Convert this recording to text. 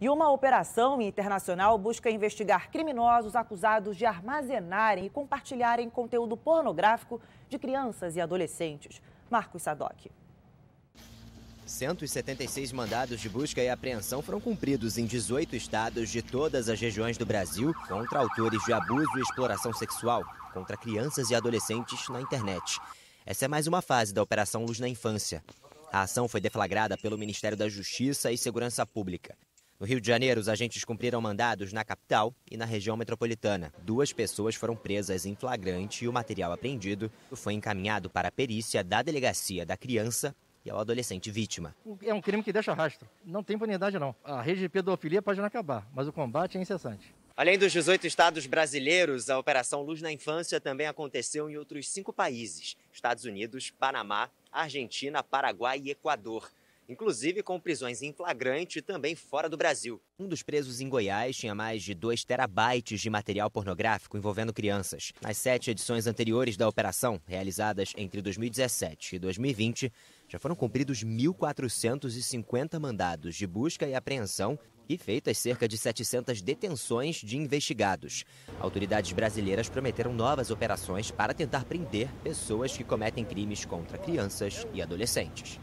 E uma operação internacional busca investigar criminosos acusados de armazenarem e compartilharem conteúdo pornográfico de crianças e adolescentes. Marcos Sadoc. 176 mandados de busca e apreensão foram cumpridos em 18 estados de todas as regiões do Brasil contra autores de abuso e exploração sexual contra crianças e adolescentes na internet. Essa é mais uma fase da Operação Luz na Infância. A ação foi deflagrada pelo Ministério da Justiça e Segurança Pública. No Rio de Janeiro, os agentes cumpriram mandados na capital e na região metropolitana. Duas pessoas foram presas em flagrante e o material apreendido foi encaminhado para a perícia da delegacia da criança e ao adolescente vítima. É um crime que deixa rastro. Não tem impunidade, não. A rede de pedofilia pode não acabar, mas o combate é incessante. Além dos 18 estados brasileiros, a Operação Luz na Infância também aconteceu em outros cinco países: Estados Unidos, Panamá, Argentina, Paraguai e Equador inclusive com prisões em flagrante também fora do Brasil. Um dos presos em Goiás tinha mais de 2 terabytes de material pornográfico envolvendo crianças. Nas sete edições anteriores da operação, realizadas entre 2017 e 2020, já foram cumpridos 1.450 mandados de busca e apreensão e feitas cerca de 700 detenções de investigados. Autoridades brasileiras prometeram novas operações para tentar prender pessoas que cometem crimes contra crianças e adolescentes.